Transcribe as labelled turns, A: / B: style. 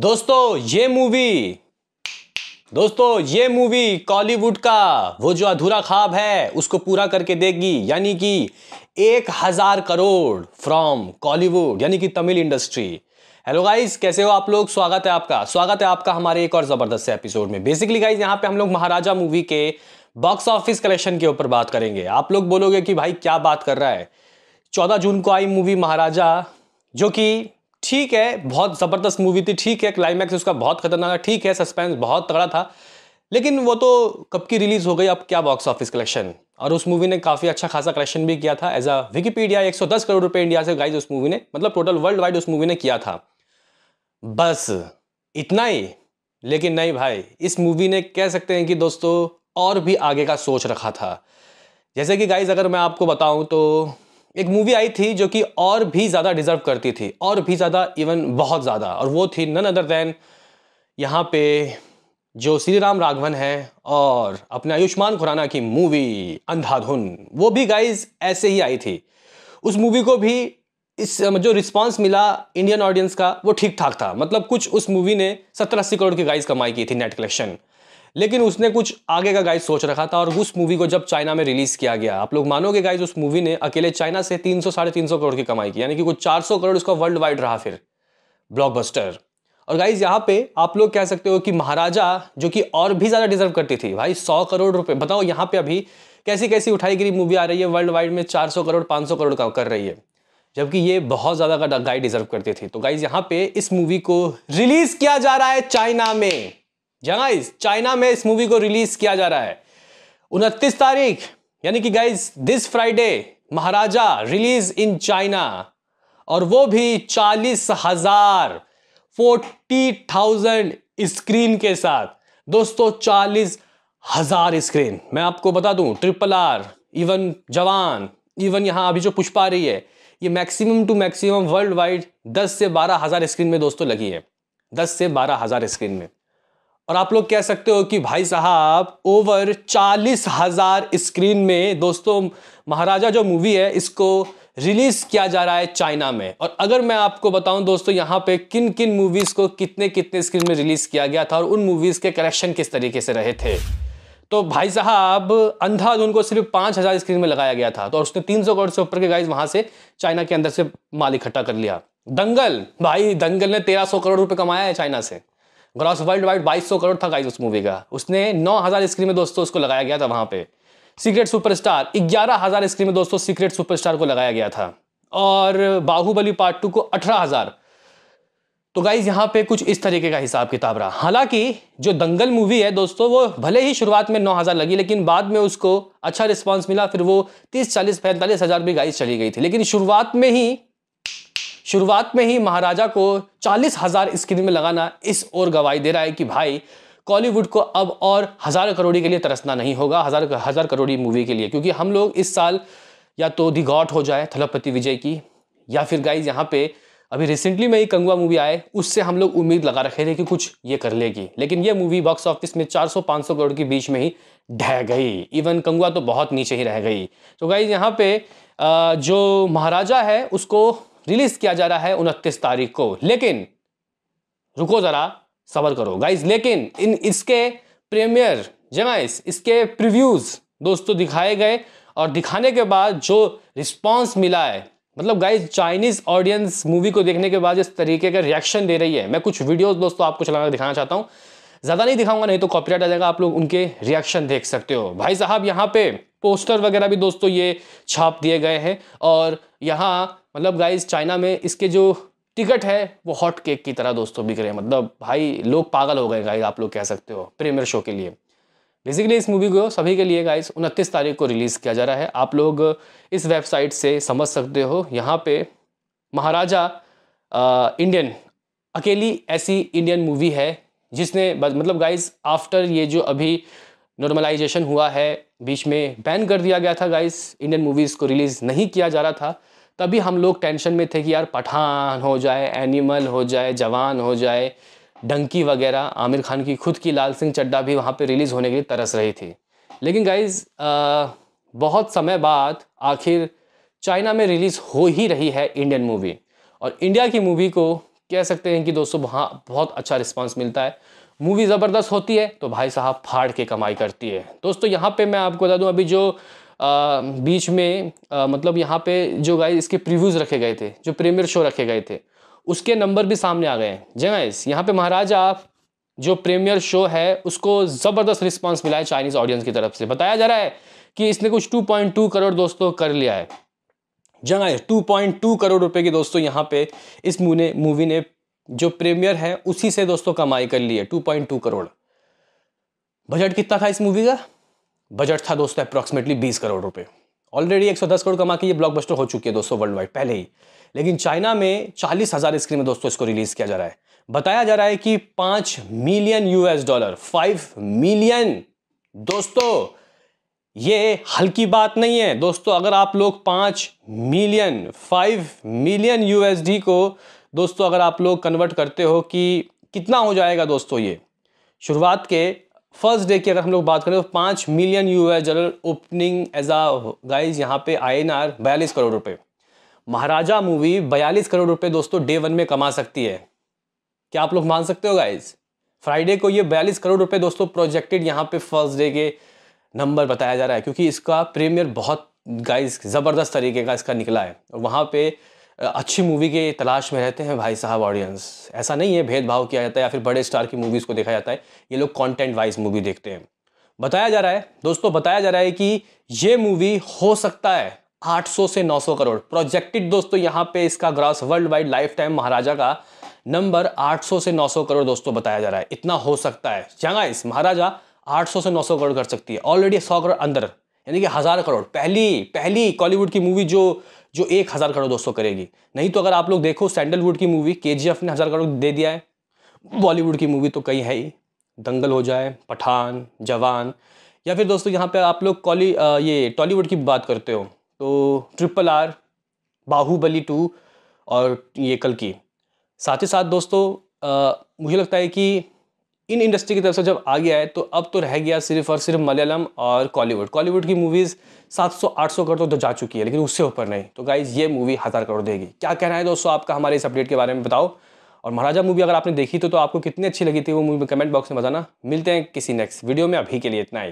A: दोस्तों ये मूवी दोस्तों ये मूवी कॉलीवुड का वो जो अधूरा ख्वाब है उसको पूरा करके देगी यानी कि एक हज़ार करोड़ फ्रॉम कॉलीवुड यानी कि तमिल इंडस्ट्री हेलो गाइस कैसे हो आप लोग स्वागत है आपका स्वागत है आपका हमारे एक और ज़बरदस्त एपिसोड में बेसिकली गाइस यहाँ पे हम लोग महाराजा मूवी के बॉक्स ऑफिस कलेक्शन के ऊपर बात करेंगे आप लोग बोलोगे कि भाई क्या बात कर रहा है चौदह जून को आई मूवी महाराजा जो कि ठीक है बहुत ज़बरदस्त मूवी थी ठीक है क्लाइमैक्स उसका बहुत खतरनाक था ठीक है सस्पेंस बहुत तगड़ा था लेकिन वो तो कब की रिलीज़ हो गई अब क्या बॉक्स ऑफिस कलेक्शन और उस मूवी ने काफ़ी अच्छा खासा कलेक्शन भी किया था एज अ विकीपीडिया 110 करोड़ रुपए इंडिया से गाइज उस मूवी ने मतलब टोटल वर्ल्ड वाइड उस मूवी ने किया था बस इतना ही लेकिन नहीं भाई इस मूवी ने कह सकते हैं कि दोस्तों और भी आगे का सोच रखा था जैसे कि गाइज अगर मैं आपको बताऊं तो एक मूवी आई थी जो कि और भी ज़्यादा डिज़र्व करती थी और भी ज़्यादा इवन बहुत ज़्यादा और वो थी नन अदर दैन यहाँ पे जो श्री राम राघवन है और अपने आयुष्मान खुराना की मूवी अंधाधुन वो भी गाइज ऐसे ही आई थी उस मूवी को भी इस जो रिस्पांस मिला इंडियन ऑडियंस का वो ठीक ठाक था मतलब कुछ उस मूवी ने सत्तर अस्सी करोड़ की गाइज कमाई की थी नेट कलेक्शन लेकिन उसने कुछ आगे का गाइस सोच रखा था और उस मूवी को जब चाइना में रिलीज किया गया आप लोग मानोगे गाइज उस मूवी ने अकेले चाइना से तीन सौ साढ़े तीन सौ करोड़ की कमाई की यानी कि कुछ चार सौ करोड़ उसका वर्ल्ड वाइड रहा फिर ब्लॉकबस्टर और गाइज यहाँ पे आप लोग कह सकते हो कि महाराजा जो कि और भी ज़्यादा डिजर्व करती थी भाई सौ करोड़ रुपए बताओ यहाँ पे अभी कैसी कैसी उठाई गई मूवी आ रही है वर्ल्ड वाइड में चार करोड़ 500 करोड़ का कर रही है जबकि ये बहुत ज़्यादा का गाइड डिजर्व करती थी तो गाइज यहाँ पे इस मूवी को रिलीज किया जा रहा है चाइना में जहां चाइना में इस मूवी को रिलीज किया जा रहा है उनतीस तारीख यानी कि guys this Friday Maharaja release in China और वो भी चालीस हजार फोर्टी थाउजेंड स्क्रीन के साथ दोस्तों चालीस हजार स्क्रीन मैं आपको बता दूं triple R even Jawan even यहां अभी जो पुष्पा रही है ये maximum to maximum world wide दस से बारह हजार स्क्रीन में दोस्तों लगी है दस से बारह हजार स्क्रीन में और आप लोग कह सकते हो कि भाई साहब ओवर चालीस हजार स्क्रीन में दोस्तों महाराजा जो मूवी है इसको रिलीज किया जा रहा है चाइना में और अगर मैं आपको बताऊं दोस्तों यहां पे किन किन मूवीज को कितने कितने स्क्रीन में रिलीज किया गया था और उन मूवीज के कलेक्शन किस तरीके से रहे थे तो भाई साहब अंधाधुन को सिर्फ पांच हज़ार स्क्रीन में लगाया गया था तो उसने तीन सौ करोड़ से ऊपर के गाइज वहां से चाइना के अंदर से माल इकट्ठा कर लिया दंगल भाई दंगल ने तेरह सौ करोड़ रुपए कमाया है चाइना से ग्रॉस वर्ल्ड वाइड बाईस सौ करोड़ था गाइज उस मूवी का उसने नौ हज़ार स्क्रीन में दोस्तों उसको लगाया गया था वहाँ पे सीक्रेट सुपरस्टार ग्यारह हज़ार स्क्रीन में दोस्तों सीक्रेट सुपरस्टार को लगाया गया था और बाहुबली पार्ट टू को अठारह हज़ार तो गाइज यहाँ पे कुछ इस तरीके का हिसाब किताब रहा हालांकि जो दंगल मूवी है दोस्तों वो भले ही शुरुआत में हज़ार लगी लेकिन बाद में उसको अच्छा रिस्पांस मिला फिर वो तीस चालीस पैंतालीस हज़ार भी गाइज चली गई थी लेकिन शुरुआत में ही शुरुआत में ही महाराजा को चालीस हजार स्क्रीन में लगाना इस ओर गवाही दे रहा है कि भाई कॉलीवुड को अब और हज़ार करोड़ी के लिए तरसना नहीं होगा हज़ार हज़ार करोड़ी मूवी के लिए क्योंकि हम लोग इस साल या तो दी गॉट हो जाए थलपति विजय की या फिर गाइज यहाँ पे अभी रिसेंटली में ही कंगवा मूवी आए उससे हम लोग उम्मीद लगा रखे थे कि कुछ ये कर लेगी लेकिन ये मूवी बॉक्स ऑफिस में 400-500 करोड़ के बीच में ही ढह गई इवन कंगवा तो बहुत नीचे ही रह गई तो गाइज यहाँ पे जो महाराजा है उसको रिलीज किया जा रहा है उनतीस तारीख को लेकिन रुको जरा सबर करो गाइज लेकिन इन इसके प्रीमियर जगाइस इसके प्रिव्यूज दोस्तों दिखाए गए और दिखाने के बाद जो रिस्पांस मिला है मतलब गाइज चाइनीज़ ऑडियंस मूवी को देखने के बाद इस तरीके का रिएक्शन दे रही है मैं कुछ वीडियोस दोस्तों आपको चलाना दिखाना चाहता हूँ ज़्यादा नहीं दिखाऊंगा नहीं तो कॉपीराइट आ जाएगा आप लोग उनके रिएक्शन देख सकते हो भाई साहब यहाँ पे पोस्टर वगैरह भी दोस्तों ये छाप दिए गए हैं और यहाँ मतलब गाइज चाइना में इसके जो टिकट है वो हॉट केक की तरह दोस्तों बिक रहे हैं मतलब भाई लोग पागल हो गए गाइज आप लोग कह सकते हो प्रीमियर शो के लिए बेसिकली इस मूवी को सभी के लिए गाइस उनतीस तारीख को रिलीज़ किया जा रहा है आप लोग इस वेबसाइट से समझ सकते हो यहाँ पे महाराजा आ, इंडियन अकेली ऐसी इंडियन मूवी है जिसने मतलब गाइस आफ्टर ये जो अभी नॉर्मलाइजेशन हुआ है बीच में बैन कर दिया गया था गाइस इंडियन मूवीज़ को रिलीज़ नहीं किया जा रहा था तभी हम लोग टेंशन में थे कि यार पठान हो जाए एनिमल हो जाए जवान हो जाए डंकी वगैरह आमिर खान की खुद की लाल सिंह चड्डा भी वहाँ पे रिलीज़ होने के लिए तरस रही थी लेकिन गाइज बहुत समय बाद आखिर चाइना में रिलीज़ हो ही रही है इंडियन मूवी और इंडिया की मूवी को कह सकते हैं कि दोस्तों वहाँ बहुत अच्छा रिस्पांस मिलता है मूवी ज़बरदस्त होती है तो भाई साहब फाड़ के कमाई करती है दोस्तों यहाँ पे मैं आपको बता दूँ अभी जो आ, बीच में आ, मतलब यहाँ पे जो गाइज इसके प्रीव्यूज रखे गए थे जो प्रीमियर शो रखे गए थे उसके नंबर भी सामने आ गए हैं जी यहाँ पे महाराज आप जो प्रीमियर शो है उसको ज़बरदस्त रिस्पांस मिला है चाइनीज़ ऑडियंस की तरफ से बताया जा रहा है कि इसने कुछ 2.2 करोड़ दोस्तों कर लिया है पॉइंट टू करोड़ रुपए की दोस्तों यहाँ पे इस मूने मूवी ने जो प्रीमियर है उसी से दोस्तों कमाई कर ली है टू करोड़ बजट कितना था इस मूवी का बजट था दोस्तों अप्रॉक्सीमेटली बीस करोड़ रुपये ऑलरेडी 110 करोड़ कमा के ये ब्लॉकबस्टर हो चुकी है दोस्तों वर्ल्ड वाइड पहले ही लेकिन चाइना में चालीस हज़ार स्क्रीन में दोस्तों इसको रिलीज़ किया जा रहा है बताया जा रहा है कि पाँच million US dollar five million दोस्तों ये हल्की बात नहीं है दोस्तों अगर आप लोग पाँच मिलियन फाइव मिलियन यूएसडी को दोस्तों अगर आप लोग कन्वर्ट करते हो कि कितना हो जाएगा दोस्तों ये शुरुआत के फर्स्ट डे की अगर हम लोग बात करें तो पाँच million U S dollar opening एज आ गाइज यहाँ पे आई एन आर बयालीस करोड़ रुपए महाराजा मूवी बयालीस करोड़ रुपए दोस्तों डे वन में कमा सकती है क्या आप लोग मान सकते हो गाइज फ्राइडे को ये बयालीस करोड़ रुपए दोस्तों प्रोजेक्टेड यहाँ पे फर्स्ट डे के नंबर बताया जा रहा है क्योंकि इसका प्रीमियर बहुत गाइज ज़बरदस्त तरीके का इसका निकला है और वहाँ पे अच्छी मूवी के तलाश में रहते हैं भाई साहब ऑडियंस ऐसा नहीं है भेदभाव किया जाता है या फिर बड़े स्टार की मूवीज़ को देखा जाता है ये लोग कॉन्टेंट वाइज मूवी देखते हैं बताया जा रहा है दोस्तों बताया जा रहा है कि ये मूवी हो सकता है 800 से 900 करोड़ प्रोजेक्टेड दोस्तों यहाँ पे इसका gross world wide lifetime Maharaja का नंबर 800 से 900 करोड़ दोस्तों बताया जा रहा है इतना हो सकता है जहाँ इस महाराजा 800 से 900 करोड़ कर सकती है ऑलरेडी 100 करोड़ अंदर यानी कि हज़ार करोड़ पहली पहली कॉलीवुड की मूवी जो जो एक हज़ार करोड़ दोस्तों करेगी नहीं तो अगर आप लोग देखो सैंडलवुड की मूवी के ने हज़ार करोड़ दे दिया है बॉलीवुड की मूवी तो कई है ही दंगल हो जाए पठान जवान या फिर दोस्तों यहाँ पे आप लोग कॉली ये टॉलीवुड की बात करते हो तो ट्रिपल आर बाहुबली टू और ये कल की साथ ही साथ दोस्तों आ, मुझे लगता है कि इन इंडस्ट्री की तरफ से जब आ गया है तो अब तो रह गया सिर्फ और सिर्फ मलयालम और कॉलीवुड कॉलीवुड की मूवीज़ 700-800 करोड़ तो जा चुकी है लेकिन उससे ऊपर नहीं तो गाइज ये मूवी हज़ार करोड़ देगी क्या कहना है दोस्तों आपका हमारे इस अपडेट के बारे में बताओ और महाराजा मूवी अगर आपने देखी तो, तो आपको कितनी अच्छी लगी थी वो मूवी कमेंट बॉक्स में बताना मिलते हैं किसी नेक्स्ट वीडियो में अभी के लिए इतना ही